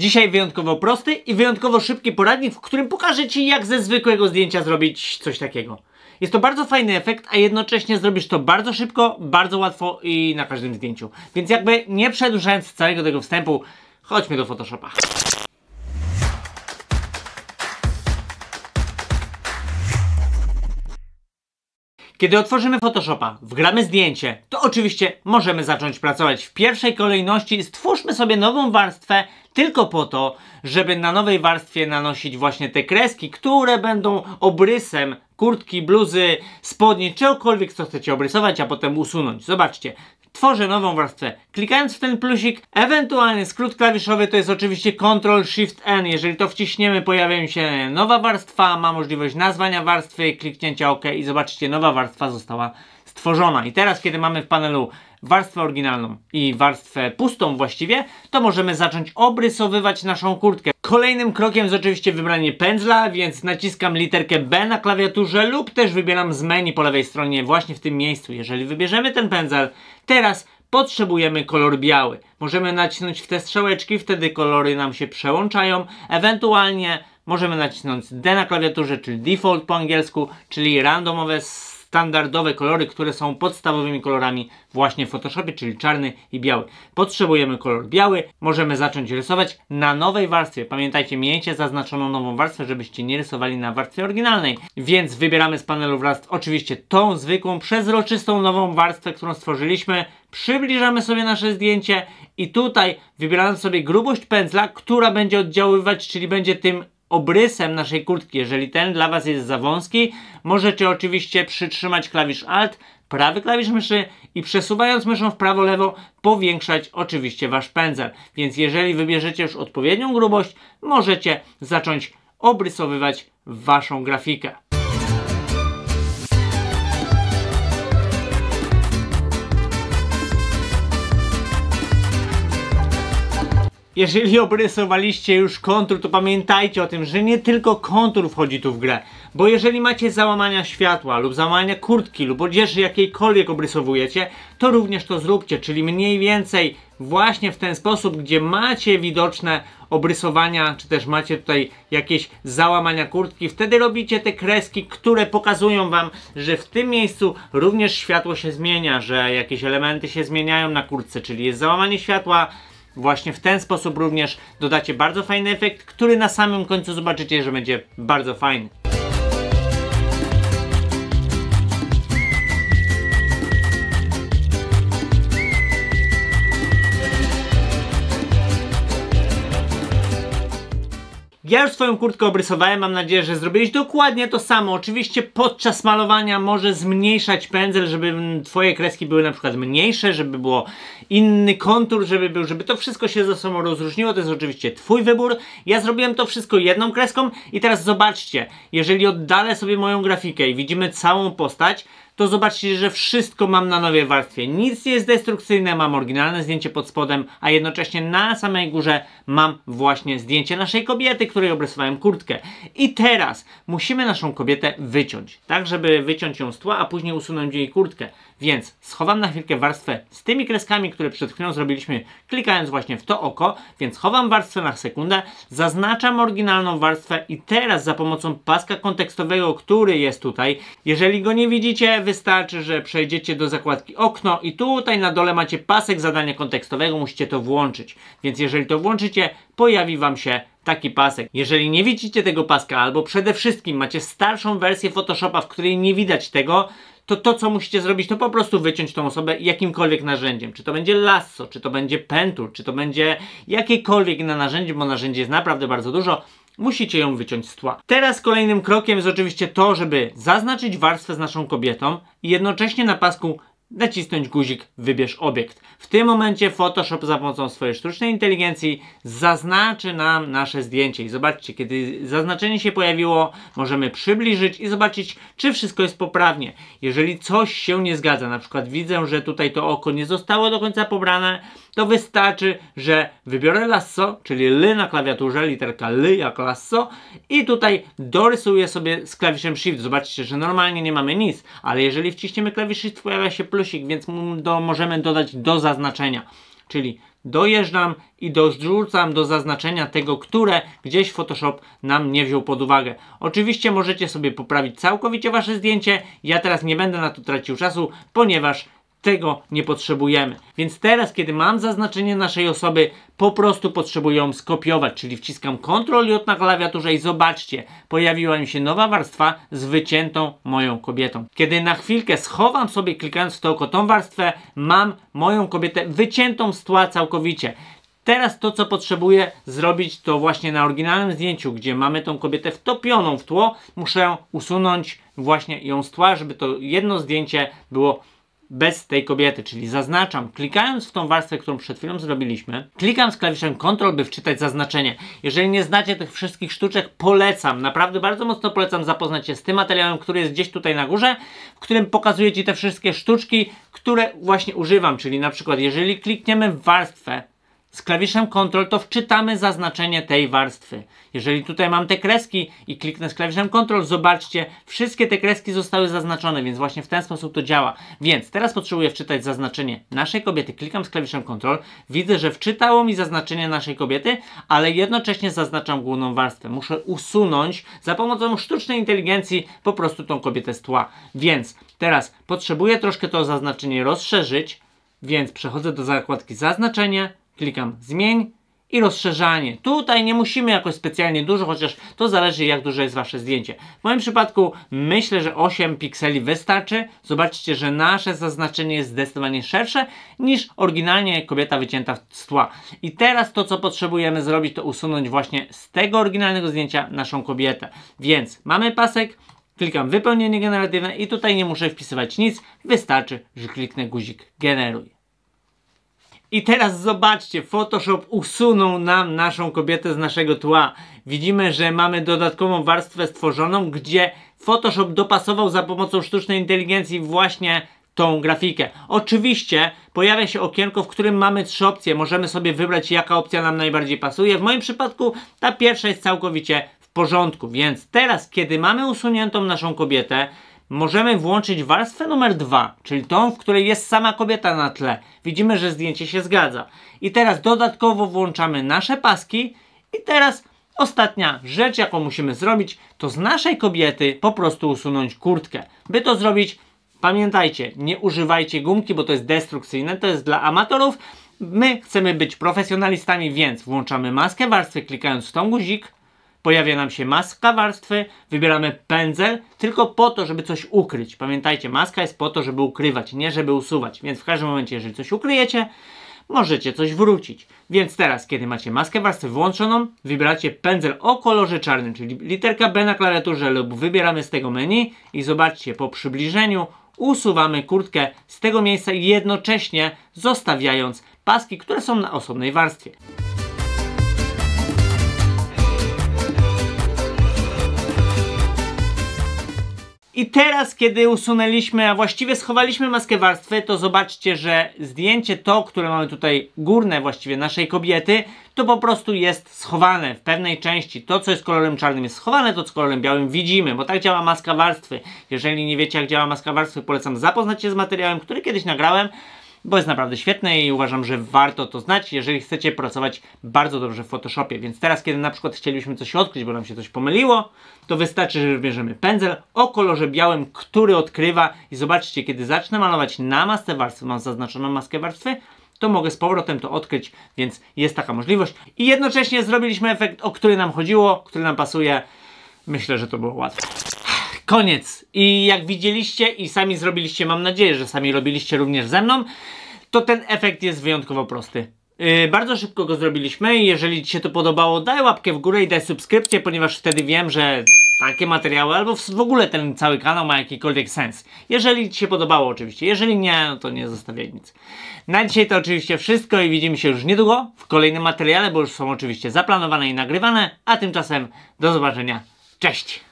Dzisiaj wyjątkowo prosty i wyjątkowo szybki poradnik, w którym pokażę Ci jak ze zwykłego zdjęcia zrobić coś takiego. Jest to bardzo fajny efekt, a jednocześnie zrobisz to bardzo szybko, bardzo łatwo i na każdym zdjęciu. Więc jakby nie przedłużając całego tego wstępu, chodźmy do Photoshopa. Kiedy otworzymy Photoshopa, wgramy zdjęcie, to oczywiście możemy zacząć pracować w pierwszej kolejności. Stwórzmy sobie nową warstwę tylko po to, żeby na nowej warstwie nanosić właśnie te kreski, które będą obrysem kurtki, bluzy, spodni, czegokolwiek co chcecie obrysować, a potem usunąć. Zobaczcie, tworzę nową warstwę. Klikając w ten plusik, ewentualnie skrót klawiszowy to jest oczywiście Ctrl Shift N. Jeżeli to wciśniemy, pojawia się nowa warstwa, ma możliwość nazwania warstwy, kliknięcia OK i zobaczycie, nowa warstwa została stworzona. I teraz, kiedy mamy w panelu warstwę oryginalną i warstwę pustą właściwie, to możemy zacząć obrysowywać naszą kurtkę. Kolejnym krokiem jest oczywiście wybranie pędzla, więc naciskam literkę B na klawiaturze lub też wybieram z menu po lewej stronie właśnie w tym miejscu. Jeżeli wybierzemy ten pędzel, teraz potrzebujemy kolor biały. Możemy nacisnąć w te strzałeczki, wtedy kolory nam się przełączają, ewentualnie możemy nacisnąć D na klawiaturze, czyli default po angielsku, czyli randomowe standardowe kolory, które są podstawowymi kolorami właśnie w Photoshopie, czyli czarny i biały. Potrzebujemy kolor biały, możemy zacząć rysować na nowej warstwie. Pamiętajcie, miejcie zaznaczoną nową warstwę, żebyście nie rysowali na warstwie oryginalnej. Więc wybieramy z panelu warstw oczywiście tą zwykłą, przezroczystą nową warstwę, którą stworzyliśmy. Przybliżamy sobie nasze zdjęcie i tutaj wybieramy sobie grubość pędzla, która będzie oddziaływać, czyli będzie tym obrysem naszej kurtki. Jeżeli ten dla Was jest za wąski, możecie oczywiście przytrzymać klawisz Alt, prawy klawisz myszy i przesuwając myszą w prawo-lewo powiększać oczywiście Wasz pędzel. Więc jeżeli wybierzecie już odpowiednią grubość, możecie zacząć obrysowywać Waszą grafikę. Jeżeli obrysowaliście już kontur, to pamiętajcie o tym, że nie tylko kontur wchodzi tu w grę, bo jeżeli macie załamania światła lub załamania kurtki lub odzieży jakiejkolwiek obrysowujecie, to również to zróbcie, czyli mniej więcej właśnie w ten sposób, gdzie macie widoczne obrysowania, czy też macie tutaj jakieś załamania kurtki, wtedy robicie te kreski, które pokazują Wam, że w tym miejscu również światło się zmienia, że jakieś elementy się zmieniają na kurtce, czyli jest załamanie światła, Właśnie w ten sposób również dodacie bardzo fajny efekt, który na samym końcu zobaczycie, że będzie bardzo fajny. Ja już swoją kurtkę obrysowałem, mam nadzieję, że zrobiłeś dokładnie to samo. Oczywiście podczas malowania może zmniejszać pędzel, żeby twoje kreski były na przykład mniejsze, żeby było inny kontur, żeby był, żeby to wszystko się ze sobą rozróżniło. To jest oczywiście twój wybór. Ja zrobiłem to wszystko jedną kreską i teraz zobaczcie, jeżeli oddalę sobie moją grafikę i widzimy całą postać, to zobaczcie, że wszystko mam na nowej warstwie. Nic nie jest destrukcyjne, mam oryginalne zdjęcie pod spodem, a jednocześnie na samej górze mam właśnie zdjęcie naszej kobiety, której obrysowałem kurtkę. I teraz musimy naszą kobietę wyciąć, tak żeby wyciąć ją z tła, a później usunąć jej kurtkę. Więc schowam na chwilkę warstwę z tymi kreskami, które przed chwilą zrobiliśmy, klikając właśnie w to oko, więc chowam warstwę na sekundę, zaznaczam oryginalną warstwę i teraz za pomocą paska kontekstowego, który jest tutaj, jeżeli go nie widzicie, wystarczy, że przejdziecie do zakładki okno i tutaj na dole macie pasek zadania kontekstowego, musicie to włączyć. Więc jeżeli to włączycie, pojawi Wam się taki pasek. Jeżeli nie widzicie tego paska albo przede wszystkim macie starszą wersję Photoshopa, w której nie widać tego, to to, co musicie zrobić, to po prostu wyciąć tą osobę jakimkolwiek narzędziem. Czy to będzie lasso, czy to będzie pentul, czy to będzie jakiekolwiek na narzędzie, bo narzędzi jest naprawdę bardzo dużo. Musicie ją wyciąć z tła. Teraz kolejnym krokiem jest oczywiście to, żeby zaznaczyć warstwę z naszą kobietą i jednocześnie na pasku nacisnąć guzik wybierz obiekt. W tym momencie Photoshop za pomocą swojej sztucznej inteligencji zaznaczy nam nasze zdjęcie i zobaczcie, kiedy zaznaczenie się pojawiło, możemy przybliżyć i zobaczyć, czy wszystko jest poprawnie. Jeżeli coś się nie zgadza, na przykład widzę, że tutaj to oko nie zostało do końca pobrane, to wystarczy, że wybiorę lasso, czyli L na klawiaturze, literka L jak lasso i tutaj dorysuję sobie z klawiszem Shift. Zobaczcie, że normalnie nie mamy nic, ale jeżeli wciśniemy klawisz Shift pojawia się plusik, więc do, możemy dodać do zaznaczenia. Czyli dojeżdżam i dorzucam do zaznaczenia tego, które gdzieś Photoshop nam nie wziął pod uwagę. Oczywiście możecie sobie poprawić całkowicie Wasze zdjęcie. Ja teraz nie będę na to tracił czasu, ponieważ tego nie potrzebujemy. Więc teraz, kiedy mam zaznaczenie naszej osoby, po prostu potrzebuję ją skopiować, czyli wciskam Ctrl J na klawiaturze i zobaczcie, pojawiła mi się nowa warstwa z wyciętą moją kobietą. Kiedy na chwilkę schowam sobie klikając w to oko tą warstwę, mam moją kobietę wyciętą z tła całkowicie. Teraz to, co potrzebuję zrobić, to właśnie na oryginalnym zdjęciu, gdzie mamy tą kobietę wtopioną w tło, muszę usunąć właśnie ją z tła, żeby to jedno zdjęcie było bez tej kobiety, czyli zaznaczam, klikając w tą warstwę, którą przed chwilą zrobiliśmy, klikam z klawiszem Ctrl, by wczytać zaznaczenie. Jeżeli nie znacie tych wszystkich sztuczek, polecam, naprawdę bardzo mocno polecam zapoznać się z tym materiałem, który jest gdzieś tutaj na górze, w którym pokazuję Ci te wszystkie sztuczki, które właśnie używam, czyli na przykład jeżeli klikniemy w warstwę z klawiszem Ctrl to wczytamy zaznaczenie tej warstwy. Jeżeli tutaj mam te kreski i kliknę z klawiszem Ctrl, zobaczcie, wszystkie te kreski zostały zaznaczone, więc właśnie w ten sposób to działa. Więc teraz potrzebuję wczytać zaznaczenie naszej kobiety. Klikam z klawiszem Ctrl, widzę, że wczytało mi zaznaczenie naszej kobiety, ale jednocześnie zaznaczam główną warstwę. Muszę usunąć za pomocą sztucznej inteligencji po prostu tą kobietę z tła. Więc teraz potrzebuję troszkę to zaznaczenie rozszerzyć, więc przechodzę do zakładki zaznaczenie, Klikam zmień i rozszerzanie. Tutaj nie musimy jakoś specjalnie dużo, chociaż to zależy jak duże jest wasze zdjęcie. W moim przypadku myślę, że 8 pikseli wystarczy. Zobaczcie, że nasze zaznaczenie jest zdecydowanie szersze niż oryginalnie kobieta wycięta z tła. I teraz to co potrzebujemy zrobić to usunąć właśnie z tego oryginalnego zdjęcia naszą kobietę. Więc mamy pasek, klikam wypełnienie generatywne i tutaj nie muszę wpisywać nic, wystarczy, że kliknę guzik generuj. I teraz zobaczcie, Photoshop usunął nam naszą kobietę z naszego tła. Widzimy, że mamy dodatkową warstwę stworzoną, gdzie Photoshop dopasował za pomocą sztucznej inteligencji właśnie tą grafikę. Oczywiście pojawia się okienko, w którym mamy trzy opcje. Możemy sobie wybrać, jaka opcja nam najbardziej pasuje. W moim przypadku ta pierwsza jest całkowicie w porządku. Więc teraz, kiedy mamy usuniętą naszą kobietę, możemy włączyć warstwę numer dwa, czyli tą, w której jest sama kobieta na tle. Widzimy, że zdjęcie się zgadza. I teraz dodatkowo włączamy nasze paski i teraz Ostatnia rzecz, jaką musimy zrobić, to z naszej kobiety po prostu usunąć kurtkę. By to zrobić, pamiętajcie, nie używajcie gumki, bo to jest destrukcyjne, to jest dla amatorów. My chcemy być profesjonalistami, więc włączamy maskę warstwy, klikając w tą guzik, Pojawia nam się maska warstwy, wybieramy pędzel tylko po to, żeby coś ukryć. Pamiętajcie, maska jest po to, żeby ukrywać, nie żeby usuwać. Więc w każdym momencie, jeżeli coś ukryjecie, możecie coś wrócić. Więc teraz, kiedy macie maskę warstwy włączoną, wybieracie pędzel o kolorze czarnym, czyli literka B na klawiaturze lub wybieramy z tego menu i zobaczcie, po przybliżeniu usuwamy kurtkę z tego miejsca jednocześnie zostawiając paski, które są na osobnej warstwie. I teraz, kiedy usunęliśmy, a właściwie schowaliśmy maskę warstwy, to zobaczcie, że zdjęcie to, które mamy tutaj górne właściwie naszej kobiety, to po prostu jest schowane w pewnej części. To, co jest kolorem czarnym jest schowane, to co kolorem białym widzimy, bo tak działa maska warstwy. Jeżeli nie wiecie, jak działa maska warstwy, polecam zapoznać się z materiałem, który kiedyś nagrałem, bo jest naprawdę świetne i uważam, że warto to znać, jeżeli chcecie pracować bardzo dobrze w Photoshopie. Więc teraz, kiedy na przykład chcielibyśmy coś odkryć, bo nam się coś pomyliło, to wystarczy, że wybierzemy pędzel o kolorze białym, który odkrywa i zobaczcie, kiedy zacznę malować na masę warstwy, mam zaznaczoną maskę warstwy, to mogę z powrotem to odkryć, więc jest taka możliwość. I jednocześnie zrobiliśmy efekt, o który nam chodziło, który nam pasuje. Myślę, że to było łatwe. Koniec. I jak widzieliście i sami zrobiliście, mam nadzieję, że sami robiliście również ze mną, to ten efekt jest wyjątkowo prosty. Yy, bardzo szybko go zrobiliśmy. Jeżeli Ci się to podobało, daj łapkę w górę i daj subskrypcję, ponieważ wtedy wiem, że takie materiały albo w ogóle ten cały kanał ma jakikolwiek sens. Jeżeli Ci się podobało oczywiście, jeżeli nie, no to nie zostawiaj nic. Na dzisiaj to oczywiście wszystko i widzimy się już niedługo w kolejnym materiale, bo już są oczywiście zaplanowane i nagrywane, a tymczasem do zobaczenia. Cześć!